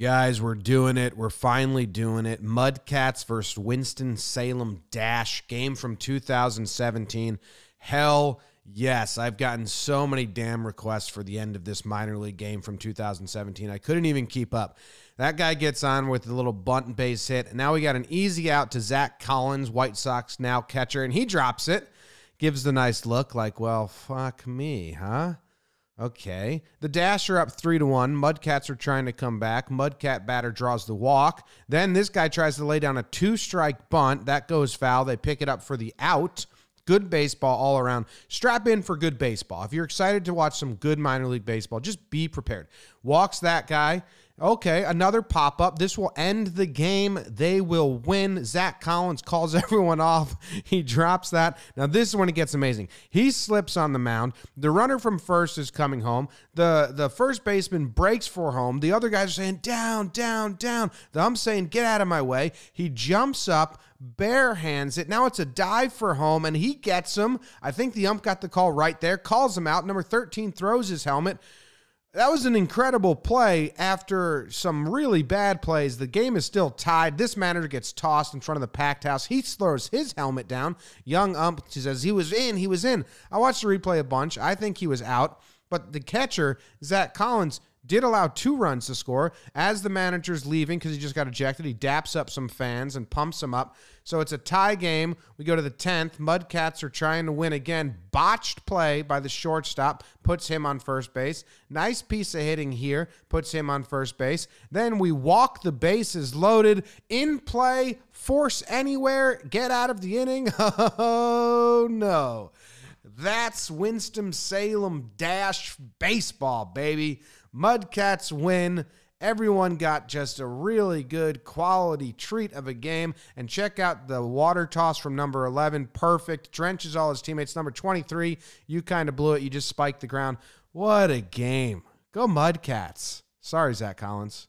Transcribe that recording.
Guys, we're doing it. We're finally doing it. Mudcats versus Winston Salem Dash game from 2017. Hell yes. I've gotten so many damn requests for the end of this minor league game from 2017. I couldn't even keep up. That guy gets on with a little bunt base hit. And now we got an easy out to Zach Collins, White Sox now catcher, and he drops it. Gives the nice look like, well, fuck me, huh? Okay. The Dash are up three to one. Mudcats are trying to come back. Mudcat batter draws the walk. Then this guy tries to lay down a two strike bunt. That goes foul. They pick it up for the out. Good baseball all around. Strap in for good baseball. If you're excited to watch some good minor league baseball, just be prepared. Walks that guy. Okay, another pop up. This will end the game. They will win. Zach Collins calls everyone off. He drops that. Now, this is when it gets amazing. He slips on the mound. The runner from first is coming home. The, the first baseman breaks for home. The other guys are saying, down, down, down. The ump's saying, get out of my way. He jumps up bare hands it. Now it's a dive for home, and he gets him. I think the ump got the call right there, calls him out. Number 13 throws his helmet. That was an incredible play after some really bad plays. The game is still tied. This manager gets tossed in front of the packed house. He throws his helmet down. Young ump says he was in, he was in. I watched the replay a bunch. I think he was out. But the catcher, Zach Collins, did allow two runs to score as the manager's leaving because he just got ejected. He daps up some fans and pumps them up. So it's a tie game. We go to the 10th. Mudcats are trying to win again. Botched play by the shortstop puts him on first base. Nice piece of hitting here puts him on first base. Then we walk the bases loaded. In play, force anywhere, get out of the inning. Oh no. That's Winston-Salem Dash baseball, baby. Mudcats win. Everyone got just a really good quality treat of a game. And check out the water toss from number 11. Perfect. Drenches all his teammates. Number 23, you kind of blew it. You just spiked the ground. What a game. Go Mudcats. Sorry, Zach Collins.